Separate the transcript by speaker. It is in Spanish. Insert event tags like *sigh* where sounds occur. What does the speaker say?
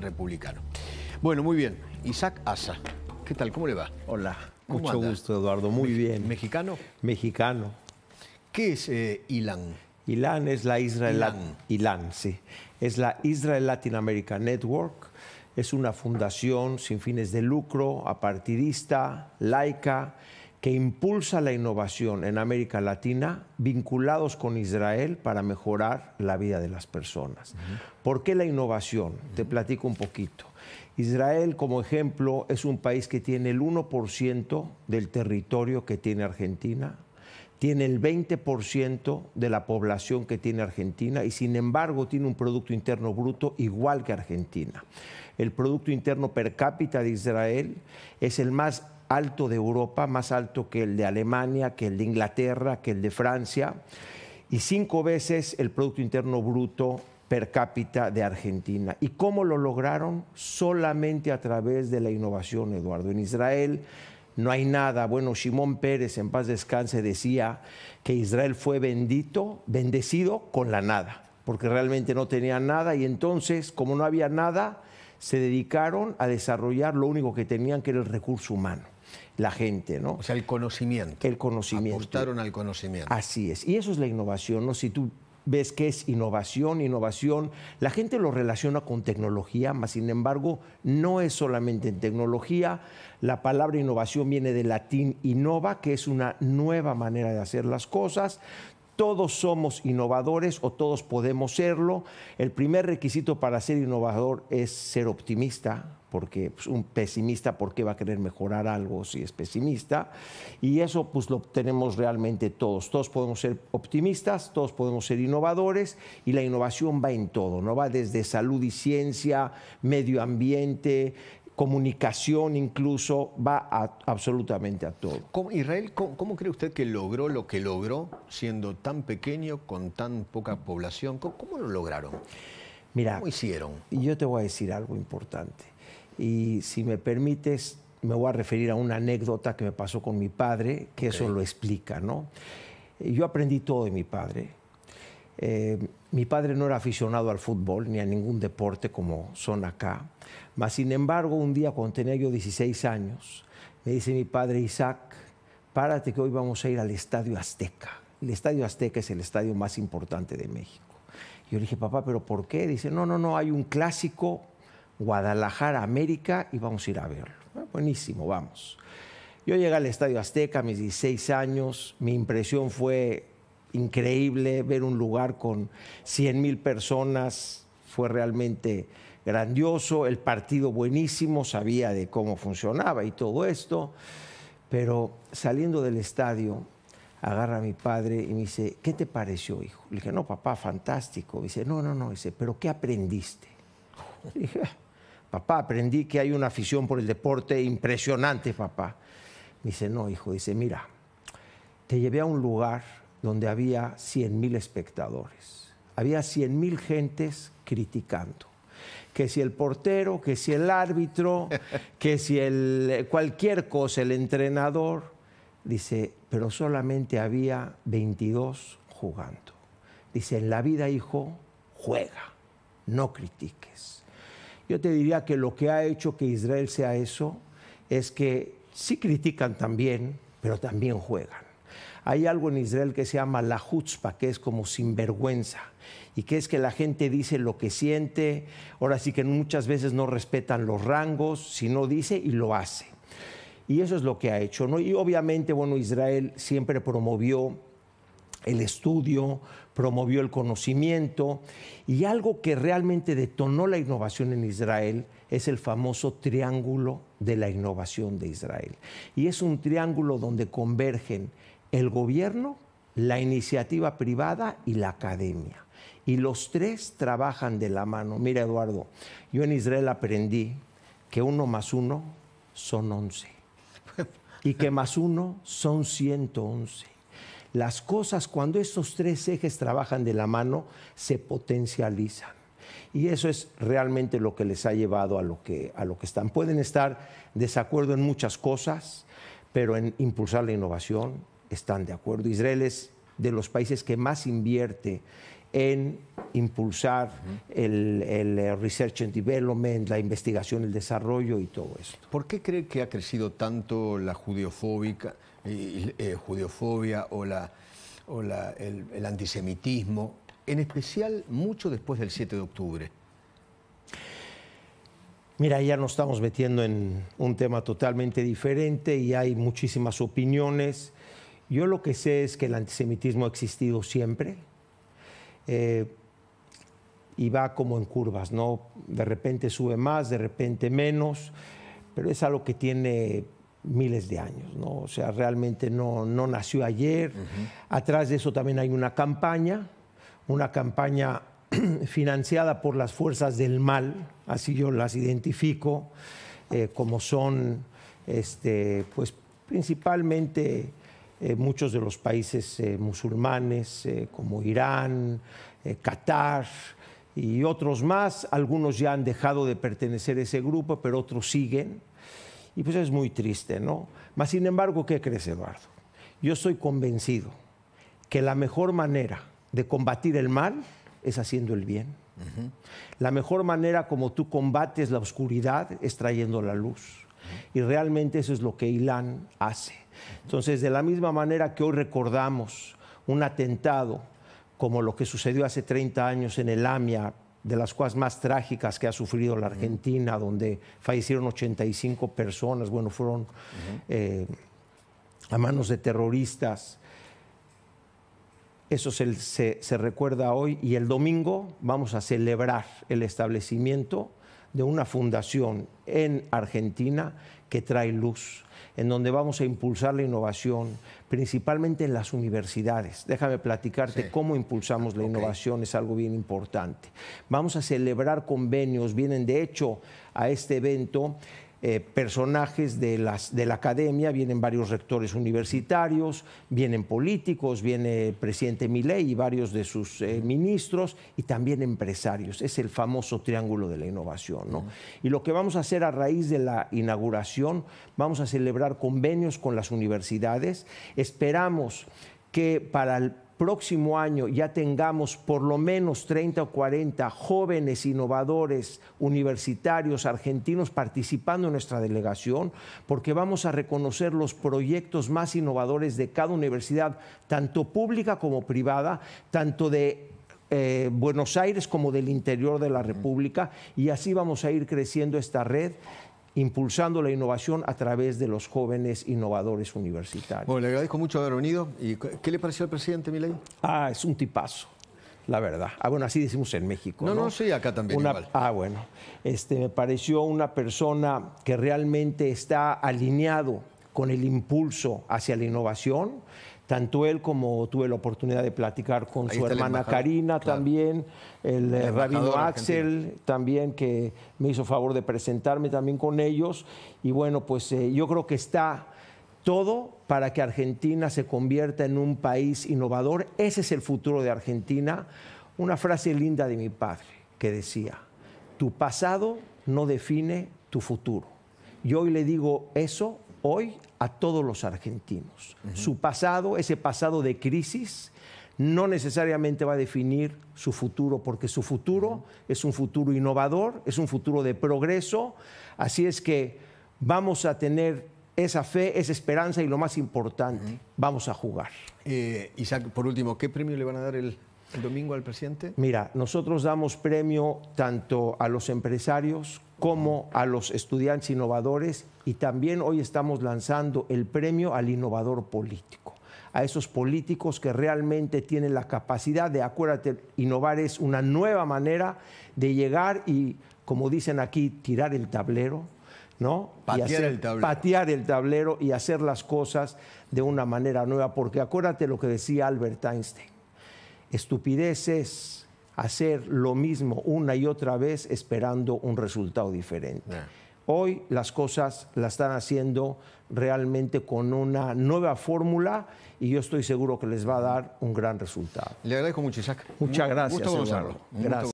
Speaker 1: Republicano. Bueno, muy bien. Isaac Asa, ¿qué tal? ¿Cómo le va? Hola, mucho gusto, Eduardo. Muy bien. ¿Mexicano? Mexicano. ¿Qué es eh, Ilan? Ilan es la Israel... Ilan, sí. Es la Israel Latin America Network. Es una fundación sin fines de lucro, apartidista, laica, que impulsa la innovación en América Latina vinculados con Israel para mejorar la vida de las personas. ¿Por qué la innovación? Te platico un poquito. Israel, como ejemplo, es un país que tiene el 1% del territorio que tiene Argentina, tiene el 20% de la población que tiene Argentina y sin embargo tiene un Producto Interno Bruto igual que Argentina. El Producto Interno Per cápita de Israel es el más alto de Europa, más alto que el de Alemania, que el de Inglaterra, que el de Francia, y cinco veces el Producto Interno Bruto per cápita de Argentina. ¿Y cómo lo lograron? Solamente a través de la innovación, Eduardo. En Israel no hay nada. Bueno, Shimon Pérez, en paz descanse, decía que Israel fue bendito, bendecido con la nada, porque realmente no tenía nada y entonces, como no había nada, se dedicaron a desarrollar lo único que tenían, que era el recurso humano la gente, ¿no? O sea, el conocimiento. El conocimiento. Aportaron al conocimiento. Así es. Y eso es la innovación, ¿no? Si tú ves que es innovación, innovación, la gente lo relaciona con tecnología, más sin embargo no es solamente en tecnología, la palabra innovación viene del latín innova, que es una nueva manera de hacer las cosas, todos somos innovadores o todos podemos serlo. El primer requisito para ser innovador es ser optimista, porque pues, un pesimista, ¿por qué va a querer mejorar algo si es pesimista? Y eso pues lo tenemos realmente todos. Todos podemos ser optimistas, todos podemos ser innovadores y la innovación va en todo, ¿no? Va desde salud y ciencia, medio ambiente, comunicación incluso, va absolutamente a todo. ¿Cómo, Israel, ¿cómo, cree usted que logró lo que logró siendo tan pequeño, con tan poca población? ¿Cómo, lo lograron? Mira, ¿Cómo hicieron? Yo te voy a decir algo importante. Y si me permites, me voy a referir a una anécdota que me pasó con mi padre, que eso lo explica, ¿no? Yo aprendí todo de mi padre. Eh, mi padre no era aficionado al fútbol ni a ningún deporte como son acá. Mas, sin embargo, un día cuando tenía yo 16 años, me dice mi padre Isaac, párate que hoy vamos a ir al Estadio Azteca. El Estadio Azteca es el estadio más importante de México. Yo le dije, papá, ¿pero por qué? Dice, no, no, no, hay un clásico Guadalajara-América y vamos a ir a verlo. Ah, buenísimo, vamos. Yo llegué al Estadio Azteca a mis 16 años, mi impresión fue increíble, ver un lugar con 100 mil personas fue realmente grandioso, el partido buenísimo, sabía de cómo funcionaba y todo esto, pero saliendo del estadio, agarra a mi padre y me dice, ¿qué te pareció, hijo? Le dije, no, papá, fantástico. dice, no, no, no, dice, pero ¿qué aprendiste? Le dije, ah, papá, aprendí que hay una afición por el deporte impresionante, papá. Me dice, no, hijo, dice, mira, te llevé a un lugar donde había 100.000 espectadores. Había mil gentes criticando. Que si el portero, que si el árbitro, *laughs* que si el, cualquier cosa, el entrenador. Dice, pero solamente había 22 jugando. Dice, en la vida, hijo, juega, no critiques. Yo te diría que lo que ha hecho que Israel sea eso es que sí critican también, pero también juegan. Hay algo en Israel que se llama la chutzpah, que es como sinvergüenza, y que es que la gente dice lo que siente, ahora sí que muchas veces no respetan los rangos, si no dice y lo hace. Y eso es lo que ha hecho, Y obviamente, bueno, Israel siempre promovió el estudio, promovió el conocimiento y algo que realmente detonó la innovación en Israel es el famoso triángulo de la innovación de Israel. Y es un triángulo donde convergen el gobierno, la iniciativa privada y la academia. Y los tres trabajan de la mano. Mira, Eduardo, yo en Israel aprendí que uno más uno son once. *laughs* Y que más uno son 111. Las cosas, cuando estos tres ejes trabajan de la mano, se potencializan. Y eso es realmente lo que les ha llevado a lo que, a lo que están. Pueden estar desacuerdo en muchas cosas, pero en impulsar la innovación, están de acuerdo. Israel es de los países que más invierte en impulsar el, eh, research and development, la investigación, el desarrollo y todo eso. ¿Por qué cree que ha crecido tanto la judeofóbica, eh, o, la, o la, el, el antisemitismo, en especial mucho después del 7 de octubre? Mira, ya nos estamos metiendo en un tema totalmente diferente y hay muchísimas opiniones. Yo lo que sé es que el antisemitismo ha existido siempre eh, y va como en curvas, ¿no? De repente sube más, de repente menos, pero es algo que tiene miles de años, ¿no? O sea, realmente no, no nació ayer. Atrás de eso también hay una campaña, una campaña *clears throat* financiada por las fuerzas del mal, así yo las identifico, eh, como son, este, pues, principalmente eh, muchos de los países eh, musulmanes eh, como Irán, Qatar y otros más. Algunos ya han dejado de pertenecer a ese grupo, pero otros siguen. Y pues es muy triste, ¿no? Mas, sin embargo, ¿qué crees, Eduardo? Yo estoy convencido que la mejor manera de combatir el mal es haciendo el bien. La mejor manera como tú combates la oscuridad es trayendo la luz. Y realmente eso es lo que Ilan hace entonces, de la misma manera que hoy recordamos un atentado como lo que sucedió hace 30 años en el AMIA, de las cosas más trágicas que ha sufrido la Argentina, donde fallecieron 85 personas, bueno, fueron eh, a manos de terroristas. Eso se recuerda hoy y el domingo vamos a celebrar el establecimiento de una fundación en Argentina que trae luz, en donde vamos a impulsar la innovación, principalmente en las universidades. Déjame platicarte cómo impulsamos la innovación, es algo bien importante. Vamos a celebrar convenios, vienen de hecho a este evento eh, personajes de, las, de la academia, vienen varios rectores universitarios, vienen políticos, viene el presidente Milei y varios de sus eh, ministros y también empresarios. Es el famoso triángulo de la innovación. Y lo que vamos a hacer a raíz de la inauguración, vamos a celebrar convenios con las universidades. Esperamos que para el próximo año ya tengamos por lo menos 30 o 40 jóvenes innovadores universitarios argentinos participando en nuestra delegación, porque vamos a reconocer los proyectos más innovadores de cada universidad, tanto pública como privada, tanto de eh, Buenos Aires como del interior de la República, y así vamos a ir creciendo esta red impulsando la innovación a través de los jóvenes innovadores universitarios. Bueno, le agradezco mucho haber venido. ¿Y qué le pareció al presidente Milei? Ah, es un tipazo la verdad. Ah, bueno, así decimos en México. No, no, sí, acá también. igual. Ah, bueno. Este, me pareció una persona que realmente está alineado con el impulso hacia la innovación tanto él como tuve la oportunidad de platicar con su hermana Karina también, el, eh, rabino Axel también, que me hizo favor de presentarme también con ellos. Y bueno, pues eh, yo creo que está todo para que Argentina se convierta en un país innovador. Ese es el futuro de Argentina. Una frase linda de mi padre que decía, tu pasado no define tu futuro. Y hoy le digo eso hoy a todos los argentinos. Su pasado, ese pasado de crisis, no necesariamente va a definir su futuro, porque su futuro es un futuro innovador, es un futuro de progreso. Así es que vamos a tener esa fe, esa esperanza y lo más importante, vamos a jugar. Eh, Isaac, por último, ¿qué premio le van a dar el, el domingo al presidente? Mira, nosotros damos premio tanto a los empresarios como a los estudiantes innovadores y también hoy estamos lanzando el premio al innovador político a esos políticos que realmente tienen la capacidad de, acuérdate, innovar es una nueva manera de llegar y, como dicen aquí, tirar el tablero, ¿no? Patear, el tablero. patear el tablero y hacer las cosas de una manera nueva, porque acuérdate lo que decía Albert Einstein estupideces, hacer lo mismo una y otra vez esperando un resultado diferente. Hoy las cosas las están haciendo realmente con una nueva fórmula y yo estoy seguro que les va a dar un gran resultado. Le agradezco mucho, Muchas gracias. gracias.